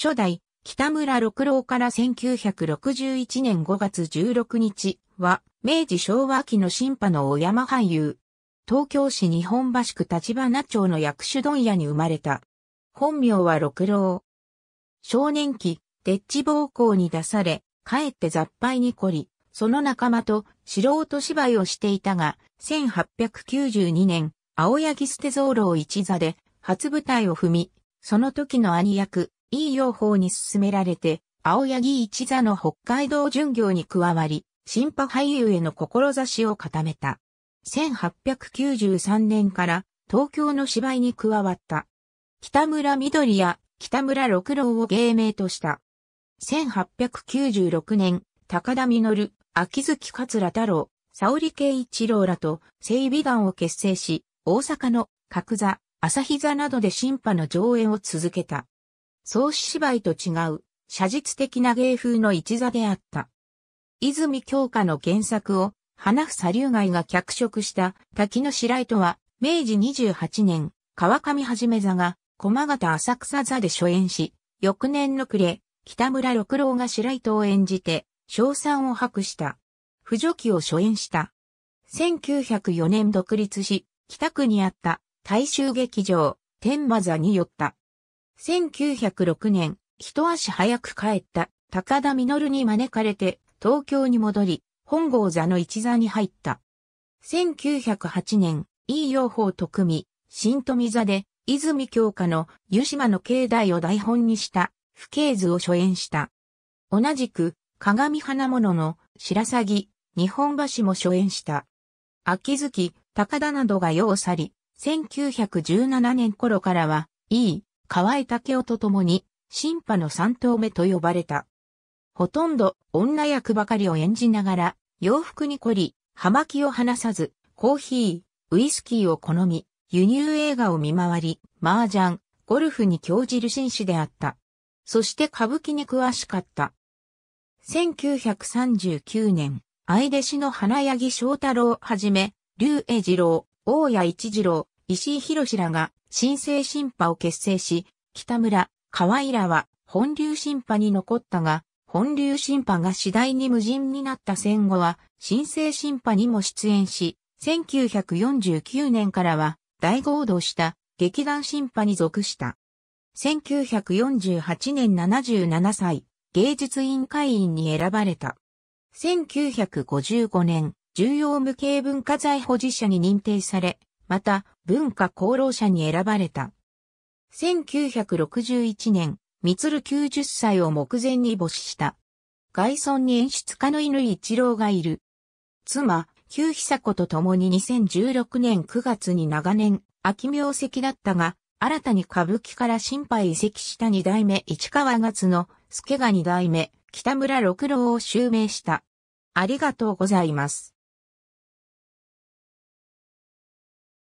初代、北村六郎から1961年5月16日は、明治昭和期の新派の大山俳優。東京市日本橋区立花町の薬種問屋に生まれた。本名は六郎。少年期、デッチ暴行に出され、かえって雑敗に凝り、その仲間と素人芝居をしていたが、1892年、青柳捨蔵楼一座で初舞台を踏み、その時の兄役、いい用法に進められて、青柳一座の北海道巡業に加わり、新派俳優への志を固めた。1893年から東京の芝居に加わった。北村緑や北村六郎を芸名とした。1896年、高田実、秋月桂太郎、沙織圭一郎らと整備団を結成し、大阪の角座、朝日座などで新派の上演を続けた。創始芝居と違う、写実的な芸風の一座であった。泉京花の原作を、花房流外が脚色した滝の白糸は、明治28年、川上はじめ座が、駒形浅草座で初演し、翌年の暮れ、北村六郎が白糸を演じて、賞賛を博した。不助記を初演した。1904年独立し、北区にあった大衆劇場、天馬座に寄った。1906年、一足早く帰った高田実に招かれて東京に戻り、本郷座の一座に入った。1908年、い養法徳美、新富座で、泉京花の湯島の境内を台本にした、不景図を初演した。同じく、鏡花物の白鷺、日本橋も初演した。秋月、高田などが世を去り、1917年頃からは、いい、河合武雄と共に、新派の三頭目と呼ばれた。ほとんど女役ばかりを演じながら、洋服に凝り、葉巻を離さず、コーヒー、ウイスキーを好み、輸入映画を見回り、麻雀、ゴルフに興じる紳士であった。そして歌舞伎に詳しかった。1939年、愛弟子の花柳翔太郎はじめ、竜栄二郎、大谷一二郎、石井博らが新生新派を結成し、北村、河井らは本流新派に残ったが、本流新派が次第に無人になった戦後は、新生新派にも出演し、1949年からは大合同した劇団新派に属した。1948年77歳、芸術委員会員に選ばれた。1955年、重要無形文化財保持者に認定され、また文化功労者に選ばれた。1961年、三鶴90歳を目前に没した。外村に演出家の犬一郎がいる。妻、旧久子と共に2016年9月に長年、秋名石だったが、新たに歌舞伎から新配移籍した二代目市川月の助が二代目北村六郎を襲名した。ありがとうございます。